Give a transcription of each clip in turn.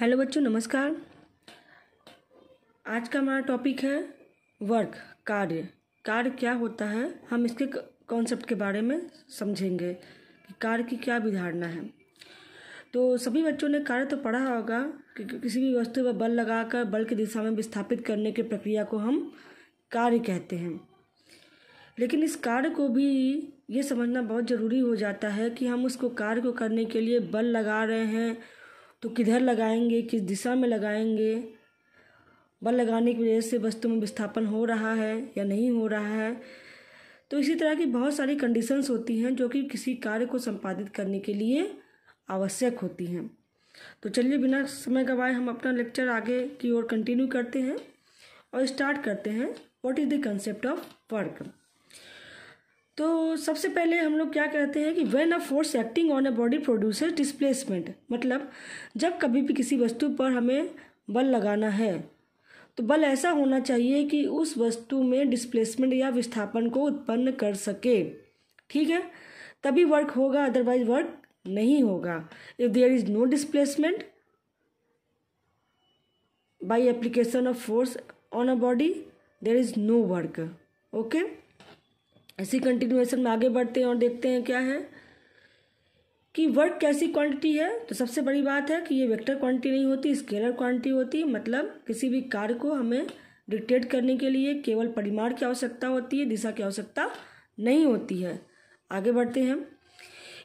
Hello बच्चों नमस्कार आज का हमारा टॉपिक है वर्क कार्य कार्य क्या होता है हम इसके कॉन्सेप्ट के बारे में समझेंगे कि कार्य की क्या विधारणा है तो सभी बच्चों ने कार्य तो पढ़ा होगा कि किसी भी वस्तु पर बल लगाकर बल की दिशा में विस्थापित करने की प्रक्रिया को हम कार्य कहते हैं लेकिन इस कार्य को भी ये समझना बहुत ज़रूरी हो जाता है कि हम उसको कार्य को करने के लिए बल लगा रहे हैं तो किधर लगाएंगे किस दिशा में लगाएंगे बल लगाने की वजह से वस्तु में विस्थापन हो रहा है या नहीं हो रहा है तो इसी तरह की बहुत सारी कंडीशंस होती हैं जो कि किसी कार्य को संपादित करने के लिए आवश्यक होती हैं तो चलिए बिना समय गवाए हम अपना लेक्चर आगे की ओर कंटिन्यू करते हैं और स्टार्ट करते हैं what is the concept of work तो सबसे पहले हम लोग क्या कहते हैं कि when a force acting on a body producer displacement मतलब जब कभी भी किसी वस्तु पर हमें बल लगाना है तो बल ऐसा होना चाहिए कि उस वस्तु में डिस्प्लेसमेंट या विस्थापन को उत्पन्न कर सके ठीक है तभी वर्क होगा अदरवाइज वर्क नहीं होगा if there is no displacement by application of force on a body there is no work okay इसी कंटिन्यूएशन में आगे बढ़ते हैं और देखते हैं क्या है कि वर्क कैसी क्वांटिटी है तो सबसे बड़ी बात है कि ये वेक्टर क्वांटिटी नहीं होती स्केलर क्वांटिटी होती मतलब किसी भी कार्य को हमें डिक्टेट करने के लिए केवल परिमाण की आवश्यकता होती है दिशा की आवश्यकता नहीं होती है आगे बढ़ते हैं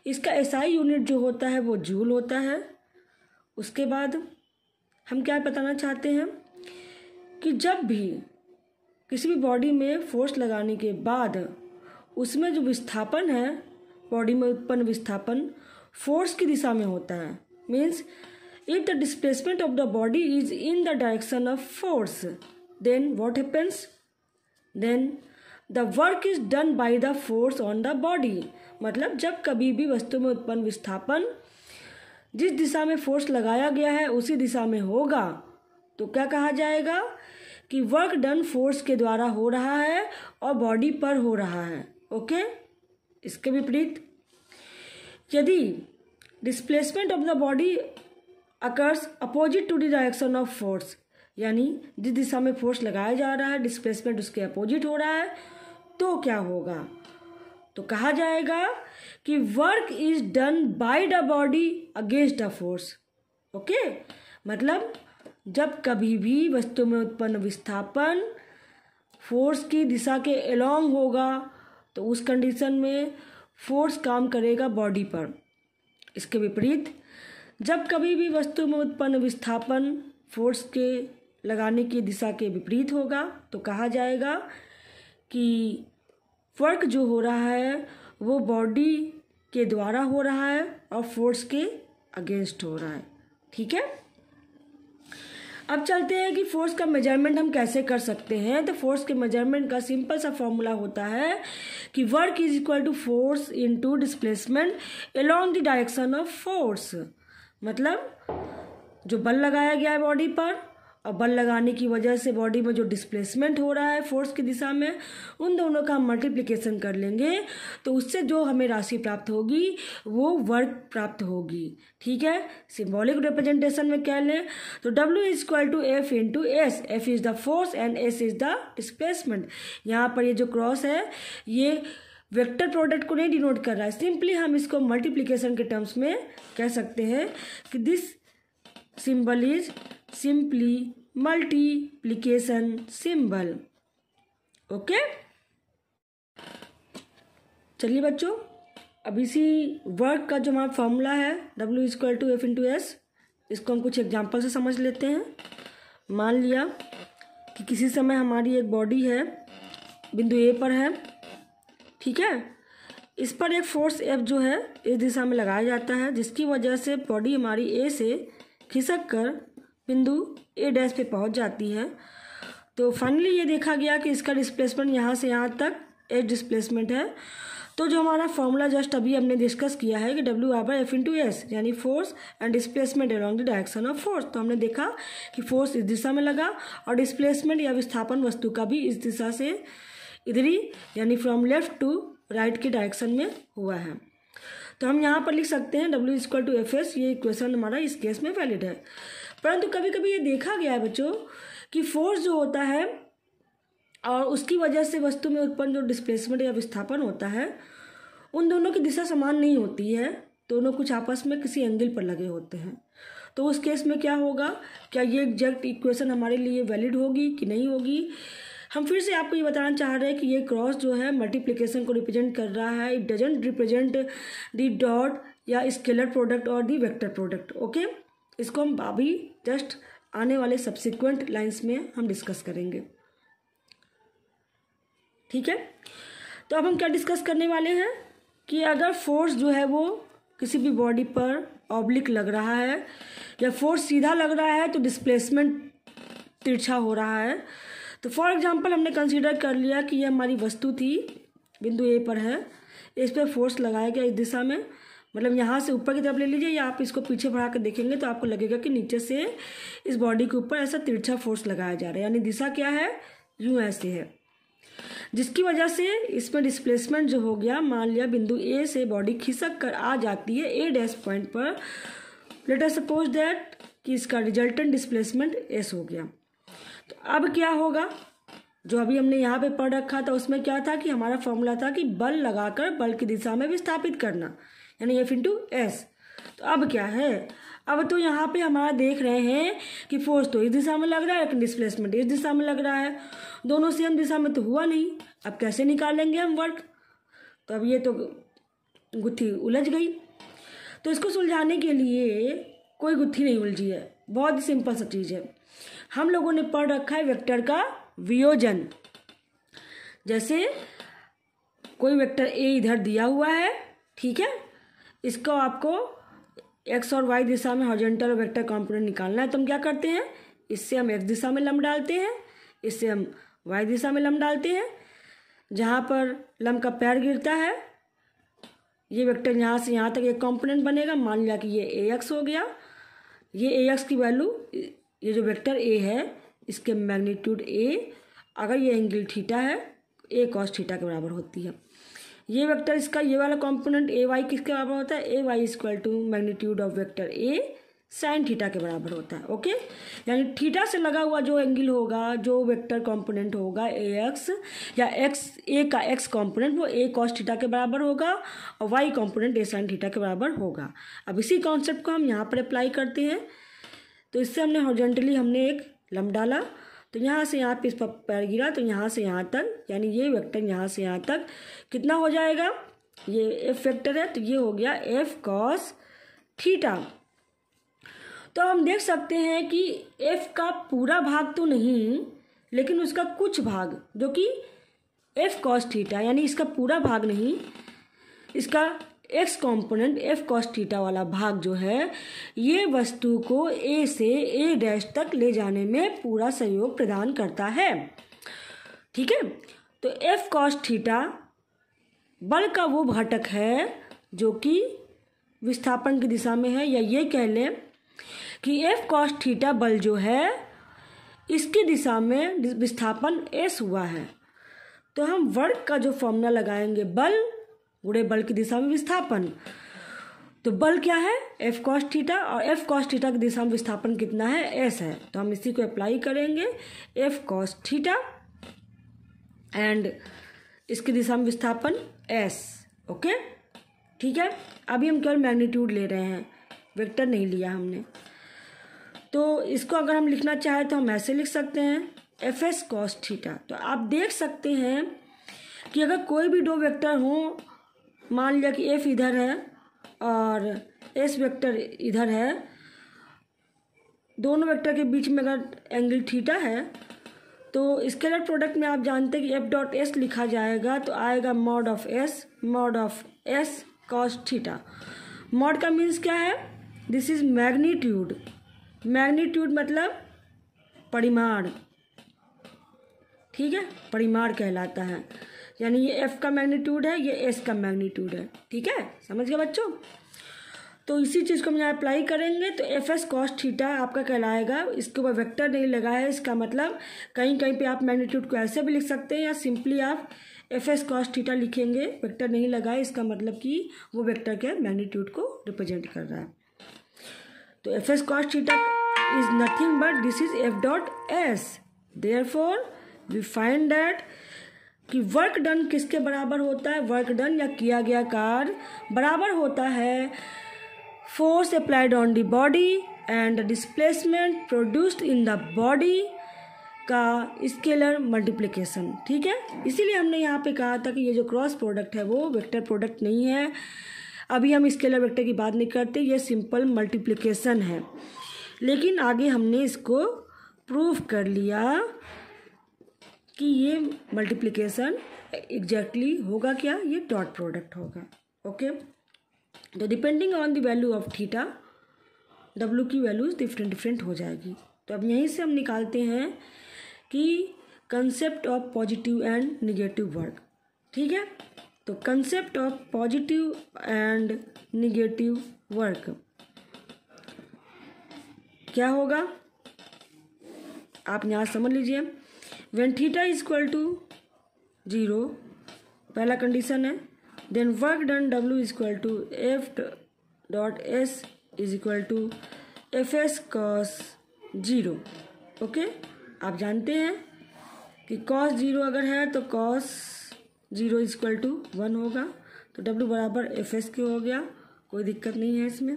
इसका एसआई यूनिट जो होता है वो जूल होता है उसके बाद हम क्या बताना चाहते हैं कि जब भी किसी भी बॉडी में फोर्स लगाने के बाद उसमें जो विस्थापन है बॉडी में उत्पन्न विस्थापन फोर्स की दिशा में होता है means if the displacement of the body is in the direction of force then what happens then the work is done by the force on the body मतलब जब कभी भी वस्तु में उत्पन्न विस्थापन जिस दिशा में फोर्स लगाया गया है उसी दिशा में होगा तो क्या कहा जाएगा कि वर्क डन फोर्स के द्वारा हो रहा है और बॉडी पर हो रहा है ओके इसके विपरीत यदि displacement of the body occurs opposite to the direction of force यानी जिस दिशा में फोर्स लगाया जा रहा है डिस्प्लेसमेंट उसके अपोजिट हो रहा है तो क्या होगा तो कहा जाएगा कि work is done by the body against the force okay मतलब जब कभी भी वस्तु में उत्पन्न विस्थापन फोर्स की दिशा के अलोंग होगा तो उस कंडीशन में फोर्स काम करेगा बॉडी पर इसके विपरीत जब कभी भी वस्तु में उत्पन्न विस्थापन फोर्स के लगाने की दिशा के विपरीत होगा तो कहा जाएगा कि वर्क जो हो रहा है वो बॉडी के द्वारा हो रहा है और फोर्स के अगेंस्ट हो रहा है ठीक है अब चलते हैं कि फोर्स का मेजरमेंट हम कैसे कर सकते हैं तो फोर्स के मेजरमेंट का सिंपल सा फॉर्मूला होता है कि work is equal to force into displacement along the direction of force मतलब जो बल लगाया गया है बॉडी पर और बल लगाने की वजह से बॉडी में जो डिस्प्लेसमेंट हो रहा है फोर्स की दिशा में उन दोनों का हम मल्टीप्लिकेशन कर लेंगे तो उससे जो हमें राशि प्राप्त होगी वो वर्ग प्राप्त होगी ठीक है सिम्बॉलिक रिप्रेजेंटेशन में कह लें तो W is equal to F into S F is the force and S is the displacement यहाँ पर ये जो क्रॉस है ये वेक्टर प्रोडक्ट को नहीं डिनोट कर रहा है सिंपली हम इसको मल्टीप्लिकेशन के टर्म्स में कह सकते हैं कि this symbol is simply multiplication symbol okay चलिए बच्चों अब इसी वर्क का जो हमारा फॉर्मूला है W is equal to F into S इसको हम कुछ एग्जाम्पल से समझ लेते हैं मान लिया कि किसी समय हमारी एक बॉडी है बिंदु ए पर है ठीक है इस पर एक फोर्स एफ जो है इस दिशा में लगाया जाता है जिसकी वजह से बॉडी हमारी ए से खिसक कर बिंदु ए डैश पे पहुंच जाती है तो फाइनली ये देखा गया कि इसका डिस्प्लेसमेंट यहाँ से यहाँ तक एच डिस्प्लेसमेंट है तो जो हमारा फॉर्मूला जस्ट अभी हमने डिस्कस किया है कि W R by F into S यानी force and displacement along the direction of force तो हमने देखा कि फोर्स इस दिशा में लगा और डिस्प्लेसमेंट या विस्थापन वस्तु का भी इस दिशा से इधरी यानी फ्रॉम लेफ्ट टू राइट के डायरेक्शन में हुआ है तो हम यहाँ पर लिख सकते हैं W equal to F S ये इक्वेशन हमारा इस केस में वैलिड है परंतु कभी कभी ये देखा गया है बच्चों कि फोर्स जो होता है और उसकी वजह से वस्तु में उत्पन्न जो डिस्प्लेसमेंट या विस्थापन होता है उन दोनों की दिशा समान नहीं होती है दोनों कुछ आपस में किसी एंगल पर लगे होते हैं तो उस केस में क्या होगा क्या ये एग्जैक्ट इक्वेशन हमारे लिए वैलिड होगी कि नहीं होगी हम फिर से आपको ये बताना चाह रहे हैं कि ये क्रॉस जो है मल्टीप्लिकेशन को रिप्रेजेंट कर रहा है it doesn't represent the dot या स्केलर प्रोडक्ट और दी वेक्टर प्रोडक्ट ओके इसको हम अभी जस्ट आने वाले सब्सिक्वेंट लाइन्स में हम डिस्कस करेंगे ठीक है तो अब हम क्या डिस्कस करने वाले हैं कि अगर फोर्स जो है वो किसी भी बॉडी पर ऑब्लिक लग रहा है या फोर्स सीधा लग रहा है तो डिस्प्लेसमेंट तिरछा हो रहा है तो फॉर एग्जांपल हमने कंसीडर कर लिया कि यह हमारी वस्तु थी बिंदु ए पर है इस पर फोर्स लगाया गया इस दिशा में मतलब यहाँ से ऊपर की तरफ ले लीजिए या आप इसको पीछे बढ़ा कर देखेंगे तो आपको लगेगा कि नीचे से इस बॉडी के ऊपर ऐसा तिरछा फोर्स लगाया जा रहा है यानी दिशा क्या है यूँ ऐसे है जिसकी वजह से इसमें डिस्प्लेसमेंट जो हो गया मान लिया बिंदु ए से बॉडी खिसक कर आ जाती है ए डैश पॉइंट पर लेटर सपोज दैट कि इसका रिजल्टेंट डिस्प्लेसमेंट एस हो गया तो अब क्या होगा जो अभी हमने यहाँ पे पढ़ रखा था उसमें क्या था कि हमारा फॉर्मूला था कि बल लगाकर बल की दिशा में विस्थापित करना यानी एफ इंटू एस तो अब क्या है अब तो यहाँ पे हमारा देख रहे हैं कि फोर्स तो इस दिशा में लग रहा है लेकिन डिस्प्लेसमेंट इस दिशा में लग रहा है दोनों सेम दिशा में तो हुआ नहीं अब कैसे निकालेंगे हम वर्क तो अब ये तो गुत्थी उलझ गई तो इसको सुलझाने के लिए कोई गुत्थी नहीं उलझी है बहुत सिंपल सा चीज़ है हम लोगों ने पढ़ रखा है वेक्टर का वियोजन जैसे कोई वेक्टर ए इधर दिया हुआ है ठीक है इसको आपको एक्स और वाई दिशा में हॉर्जेंटल और वेक्टर कंपोनेंट निकालना है तो हम क्या करते हैं इससे हम एक्स दिशा में लम डालते हैं इससे हम वाई दिशा में लम डालते हैं जहाँ पर लम का पैर गिरता है ये वेक्टर यहाँ से यहाँ तक एक कंपोनेंट बनेगा मान लिया कि ये ए एक्स हो गया ये ए एक्स की वैल्यू ये जो वेक्टर ए है इसके मैग्नीट्यूड ए अगर ये एंगल थीटा है ए कॉस थीटा के बराबर होती है ये वेक्टर इसका ये वाला कंपोनेंट ए वाई किसके बराबर होता है A Y equal to magnitude of vector A sine theta के बराबर होता है ओके यानी थीटा से लगा हुआ जो एंगल होगा जो वेक्टर कंपोनेंट होगा ए एक्स या एक्स ए का एक्स कंपोनेंट वो ए कॉस थीटा के बराबर होगा और Y component A sine theta के बराबर होगा अब इसी कॉन्सेप्ट को हम यहाँ पर अप्लाई करते हैं तो इससे हमने हॉर्जेंटली हमने एक लम डाला तो यहाँ से यहाँ पे इस पर पैर गिरा तो यहाँ से यहाँ तक यानी ये वेक्टर यहाँ से यहाँ तक कितना हो जाएगा ये एफ वेक्टर है तो ये हो गया एफ कॉस थीटा तो हम देख सकते हैं कि एफ का पूरा भाग तो नहीं लेकिन उसका कुछ भाग जो कि एफ कॉस थीटा यानी इसका पूरा भाग नहीं इसका X component F cos theta वाला भाग जो है ये वस्तु को ए से ए डैश तक ले जाने में पूरा सहयोग प्रदान करता है ठीक है तो एफ कॉस थीटा बल का वो घटक है जो कि विस्थापन की दिशा में है या ये कह लें कि एफ कॉस थीटा बल जो है इसकी दिशा में विस्थापन एस हुआ है तो हम वर्क का जो फॉर्मूला लगाएंगे बल उड़े बल की दिशा में विस्थापन तो बल क्या है एफ कॉस थीटा और एफ कॉस थीटा की दिशा में विस्थापन कितना है एस है तो हम इसी को अप्लाई करेंगे एफ कॉस थीटा एंड इसकी दिशा में विस्थापन एस ओके ठीक है अभी हम केवल मैग्नीट्यूड ले रहे हैं वेक्टर नहीं लिया हमने तो इसको अगर हम लिखना चाहें तो हम ऐसे लिख सकते हैं एफ एस कॉस थीटा तो आप देख सकते हैं कि अगर कोई भी दो वेक्टर हों मान लिया कि एफ इधर है और एस वेक्टर इधर है दोनों वेक्टर के बीच में अगर एंगल थीटा है तो स्केलर प्रोडक्ट में आप जानते हैं कि एफ डॉट एस लिखा जाएगा तो आएगा mod of S mod of S cos theta mod का मीन्स क्या है दिस इज मैग्नीट्यूड मैग्नीट्यूड मतलब परिमाण ठीक है परिमाण कहलाता है यानी ये एफ़ का मैग्नीट्यूड है ये एस का मैग्नीट्यूड है ठीक है समझ गए बच्चों तो इसी चीज़ को हम यहाँ अप्लाई करेंगे तो एफ एस कॉस थीटा आपका कहलाएगा इसके ऊपर वेक्टर नहीं लगा है इसका मतलब कहीं कहीं पे आप मैग्नीट्यूड को ऐसे भी लिख सकते हैं या सिंपली आप एफ एस कॉस थीटा लिखेंगे वेक्टर नहीं लगा है इसका मतलब कि वो वेक्टर के मैग्नीट्यूड को रिप्रेजेंट कर रहा है तो F S cos theta is nothing but this is F dot S therefore we find that कि वर्क डन किसके बराबर होता है वर्क डन या किया गया कार्य बराबर होता है force applied on the body and displacement produced in the body का स्केलर मल्टीप्लिकेशन ठीक है इसीलिए हमने यहाँ पे कहा था कि ये जो क्रॉस प्रोडक्ट है वो वेक्टर प्रोडक्ट नहीं है अभी हम स्केलर वेक्टर की बात नहीं करते ये सिंपल मल्टीप्लिकेशन है लेकिन आगे हमने इसको प्रूफ कर लिया कि ये मल्टीप्लिकेशन एग्जैक्टली exactly होगा क्या ये डॉट प्रोडक्ट होगा ओके तो depending on the value of theta W की वैल्यूज डिफरेंट डिफरेंट हो जाएगी तो अब यहीं से हम निकालते हैं कि concept of positive and negative work ठीक है तो concept of positive and negative work क्या होगा आप यहाँ समझ लीजिए when theta is equal to zero पहला कंडीशन है then work done W is equal to F dot S is equal to F S cos zero okay आप जानते हैं कि कॉस जीरो अगर है तो cos zero is equal to one होगा तो डब्ल्यू बराबर एफ एस के हो गया कोई दिक्कत नहीं है इसमें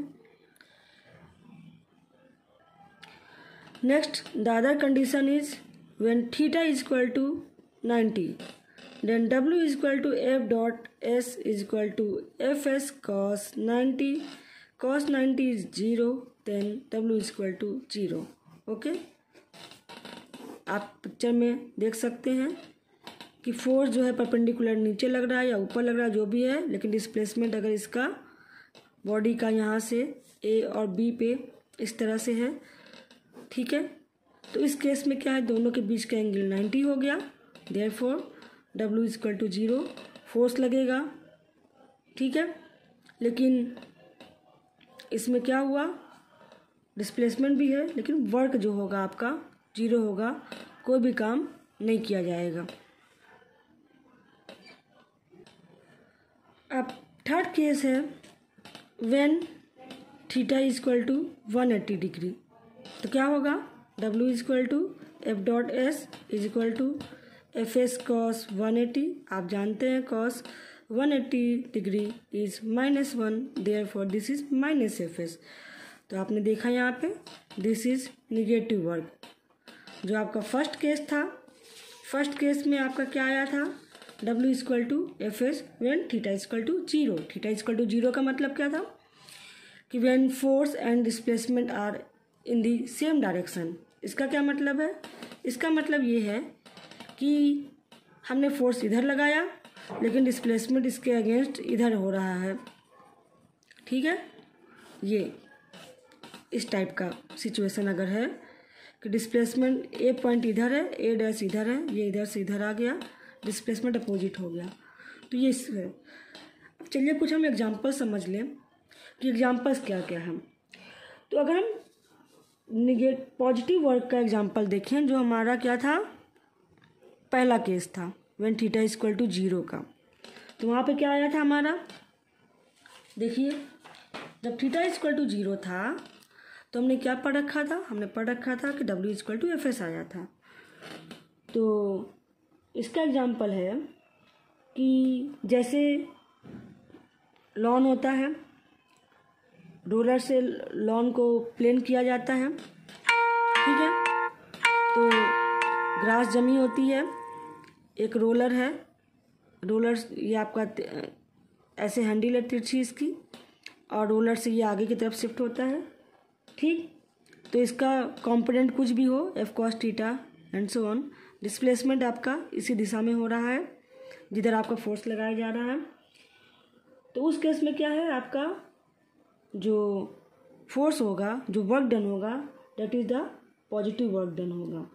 next the other condition is when theta is equal to 90 then w is equal to f dot s is equal to fs cos 90 cos 90 is 0 then w is equal to 0 okay okay? आप picture में देख सकते हैं कि force जो है perpendicular नीचे लग रहा है या ऊपर लग रहा है जो भी है लेकिन डिस्प्लेसमेंट अगर इसका बॉडी का यहाँ से ए और बी पे इस तरह से है ठीक है तो इस केस में क्या है दोनों के बीच का एंगल नाइन्टी हो गया therefore W is equal to zero force लगेगा ठीक है लेकिन इसमें क्या हुआ डिस्प्लेसमेंट भी है लेकिन वर्क जो होगा आपका जीरो होगा कोई भी काम नहीं किया जाएगा अब थर्ड केस है when theta is equal to one eighty degree तो क्या होगा W is equal to F dot S is equal to F S cos one eighty आप जानते हैं cos one eighty degree is minus one therefore this is minus F S तो आपने देखा यहाँ पे दिस इज निगेटिव वर्ग जो आपका फर्स्ट केस था फर्स्ट केस में आपका क्या आया था W is equal to F S when theta is equal to zero theta is equal to zero का मतलब क्या था कि when force and displacement are in the same direction इसका क्या मतलब है इसका मतलब ये है कि हमने फोर्स इधर लगाया लेकिन डिस्प्लेसमेंट इसके अगेंस्ट इधर हो रहा है ठीक है ये इस टाइप का सिचुएशन अगर है कि डिस्प्लेसमेंट ए पॉइंट इधर है ए डैश इधर है ये इधर से इधर आ गया डिस्प्लेसमेंट अपोजिट हो गया तो ये इस है चलिए कुछ हम एग्जांपल समझ लें कि एग्जांपल्स क्या क्या हैं तो अगर हम निगेट पॉजिटिव वर्क का एग्जाम्पल देखें जो हमारा क्या था पहला केस था when theta equal to zero का तो वहाँ पे क्या आया था हमारा देखिए जब थीटा इक्वल टू जीरो था तो हमने क्या पढ़ रखा था हमने पढ़ रखा था कि W equal to F S आया था तो इसका एग्जाम्पल है कि जैसे लॉन होता है रोलर से लॉन को प्लेन किया जाता है ठीक है तो ग्रास जमी होती है एक रोलर है रोलर ये आपका ऐसे हैंडल है तिरछी इसकी और रोलर से ये आगे की तरफ शिफ्ट होता है ठीक तो इसका कंपोनेंट कुछ भी हो F cos theta and so on displacement आपका इसी दिशा में हो रहा है जिधर आपका फोर्स लगाया जा रहा है तो उस केस में क्या है आपका जो फोर्स होगा जो वर्क डन होगा that is the positive work done होगा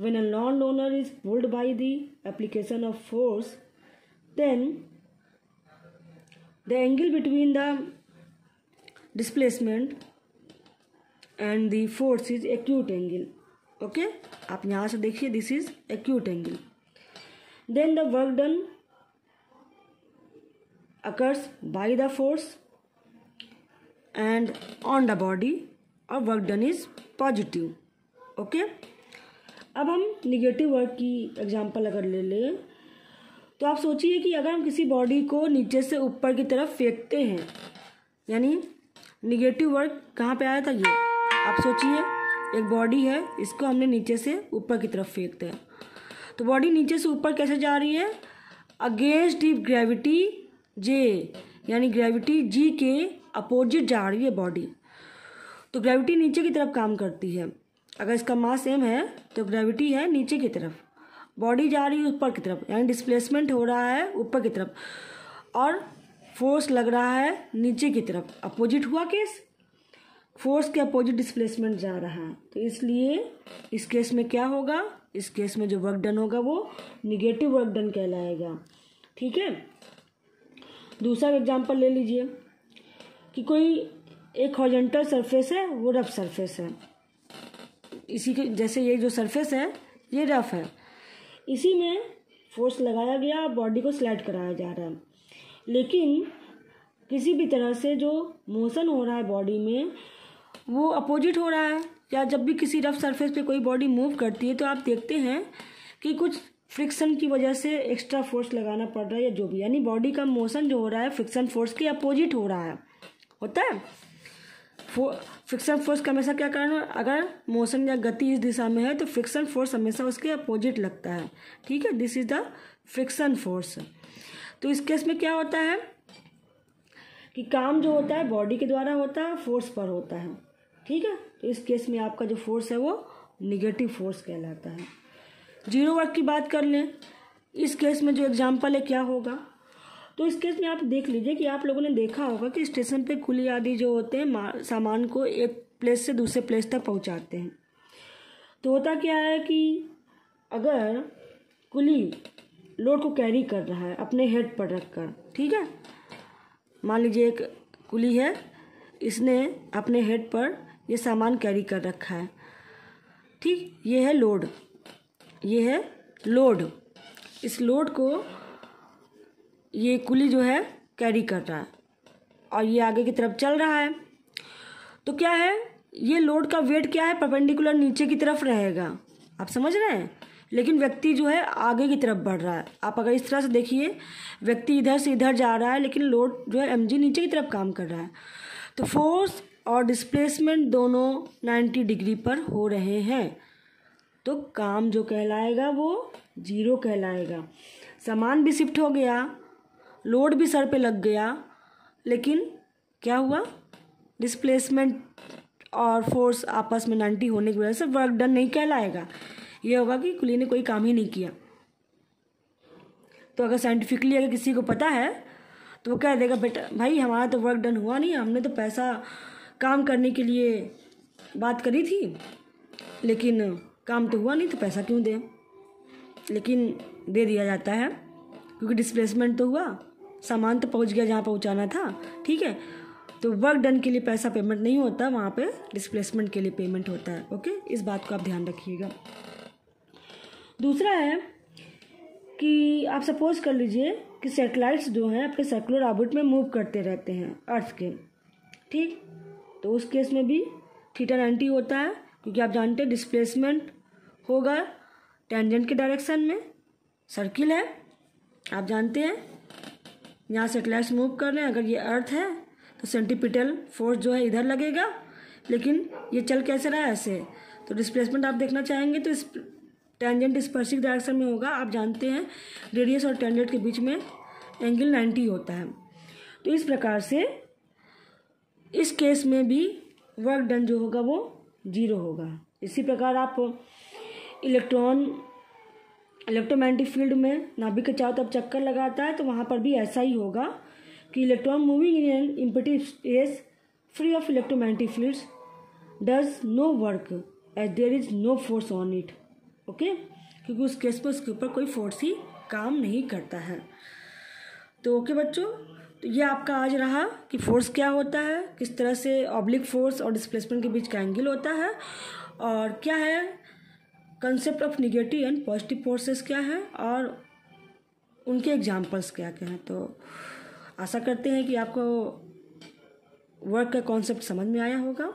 when a lawn owner is hold by the application of force then the angle between the displacement and the force is acute angle okay आप यहाँ से देखिए this is acute angle then the work done occurs by the force and on the body और work done is positive okay अब हम negative work की example अगर ले लें तो आप सोचिए कि अगर हम किसी बॉडी को नीचे से ऊपर की तरफ फेंकते हैं यानी निगेटिव वर्क कहाँ पे आया था ये आप सोचिए एक बॉडी है इसको हमने नीचे से ऊपर की तरफ फेंकते हैं तो बॉडी नीचे से ऊपर कैसे जा रही है अगेंस्ट डीप ग्रेविटी जे यानी ग्रेविटी जी के अपोजिट जा रही है बॉडी तो ग्रेविटी नीचे की तरफ काम करती है अगर इसका मास एम है तो ग्रेविटी है नीचे की तरफ बॉडी जा रही है ऊपर की तरफ यानी डिस्प्लेसमेंट हो रहा है ऊपर की तरफ और फोर्स लग रहा है नीचे की तरफ अपोजिट हुआ केस फोर्स के अपोजिट डिस्प्लेसमेंट जा रहा है तो इसलिए इस केस में क्या होगा इस केस में जो वर्क डन होगा वो निगेटिव वर्क डन कहलाएगा ठीक है दूसरा एग्जाम्पल ले लीजिए कि कोई एक हॉजेंटल सरफेस है वो रफ सरफेस है इसी के जैसे ये जो सरफेस है ये रफ है इसी में फोर्स लगाया गया बॉडी को स्लाइड कराया जा रहा है लेकिन किसी भी तरह से जो मोशन हो रहा है बॉडी में वो अपोजिट हो रहा है या जब भी किसी रफ सरफेस पे कोई बॉडी मूव करती है तो आप देखते हैं कि कुछ फ्रिक्शन की वजह से एक्स्ट्रा फोर्स लगाना पड़ रहा है या जो भी यानी बॉडी का मोशन जो हो रहा है फ्रिक्शन फोर्स के अपोजिट हो रहा है होता है फो, फ्रिक्शन फोर्स का हमेशा क्या कारण अगर मोशन या गति इस दिशा में है तो फ्रिक्शन फोर्स हमेशा उसके अपोजिट लगता है ठीक है this is the friction force तो इस केस में क्या होता है कि काम जो होता है बॉडी के द्वारा होता है फोर्स पर होता है ठीक है तो इस केस में आपका जो फोर्स है वो निगेटिव फोर्स कहलाता है जीरो वर्क की बात कर लें इस केस में जो एग्जाम्पल है क्या होगा तो इस केस में आप देख लीजिए कि आप लोगों ने देखा होगा कि स्टेशन पे कुली आदि जो होते हैं सामान को एक प्लेस से दूसरे प्लेस तक पहुंचाते हैं तो होता क्या है कि अगर कुली लोड को कैरी कर रहा है अपने हेड पर रख कर ठीक है मान लीजिए एक कुली है इसने अपने हेड पर ये सामान कैरी कर रखा है ठीक ये है लोड ये है लोड इस लोड को ये कुली जो है कैरी कर रहा है और ये आगे की तरफ चल रहा है तो क्या है ये लोड का वेट क्या है परपेंडिकुलर नीचे की तरफ रहेगा आप समझ रहे हैं लेकिन व्यक्ति जो है आगे की तरफ बढ़ रहा है आप अगर इस तरह से देखिए व्यक्ति इधर से इधर जा रहा है लेकिन लोड जो है एम नीचे की तरफ काम कर रहा है तो फोर्स और डिस्प्लेसमेंट दोनों 90 डिग्री पर हो रहे हैं तो काम जो कहलाएगा वो जीरो कहलाएगा सामान भी शिफ्ट हो गया लोड भी सर पे लग गया लेकिन क्या हुआ डिस्प्लेसमेंट और फोर्स आपस में नाइन्टी होने की वजह से वर्क डन नहीं कहलाएगा यह होगा कि कुली ने कोई काम ही नहीं किया तो अगर साइंटिफिकली अगर किसी को पता है तो वो कह देगा बेटा भाई हमारा तो वर्क डन हुआ नहीं हमने तो पैसा काम करने के लिए बात करी थी लेकिन काम तो हुआ नहीं तो पैसा क्यों दें लेकिन दे दिया जाता है क्योंकि डिस्प्लेसमेंट तो हुआ सामान तो पहुंच गया जहाँ पहुंचाना था ठीक है तो वर्क डन के लिए पैसा पेमेंट नहीं होता वहाँ पे डिस्प्लेसमेंट के लिए पेमेंट होता है ओके इस बात को आप ध्यान रखिएगा दूसरा है कि आप सपोज़ कर लीजिए कि सेटेलाइट्स जो हैं आपके सर्कुलर ऑर्बिट में मूव करते रहते हैं अर्थ के ठीक तो उस केस में भी थीटा नाइन्टी होता है क्योंकि आप जानते हैं डिस्प्लेसमेंट होगा टेंजेंट के डायरेक्शन में सर्किल है आप जानते हैं यहाँ से क्लैश मूव कर लें अगर ये अर्थ है तो सेंटीपिटल फोर्स जो है इधर लगेगा लेकिन ये चल कैसे रहा है ऐसे तो डिस्प्लेसमेंट आप देखना चाहेंगे तो इस टेंजेंट स्पर्शिक डायरेक्शन में होगा आप जानते हैं रेडियस और टेंजेंट के बीच में एंगल 90 होता है तो इस प्रकार से इस केस में भी वर्क डन जो होगा वो जीरो होगा इसी प्रकार आप इलेक्ट्रॉन इलेक्ट्रोमैग्नेटिक फील्ड में नाभिक के चारों तरफ चक्कर लगाता है तो वहाँ पर भी ऐसा ही होगा कि electron moving in an empty space free of electromagnetic fields does no work as there is no force on it okay क्योंकि उस केस पर उसके ऊपर कोई फोर्स ही काम नहीं करता है तो ओके बच्चों तो ये आपका आज रहा कि फोर्स क्या होता है किस तरह से ऑब्लिक फोर्स और डिस्प्लेसमेंट के बीच का एंगल होता है और क्या है concept of negative and positive forces क्या है और उनके एग्जाम्पल्स क्या क्या हैं तो आशा करते हैं कि आपको वर्क का कॉन्सेप्ट समझ में आया होगा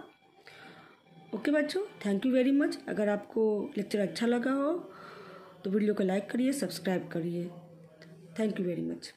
ओके बच्चों थैंक यू वेरी मच अगर आपको लेक्चर अच्छा लगा हो तो वीडियो को लाइक करिए सब्सक्राइब करिए थैंक यू वेरी मच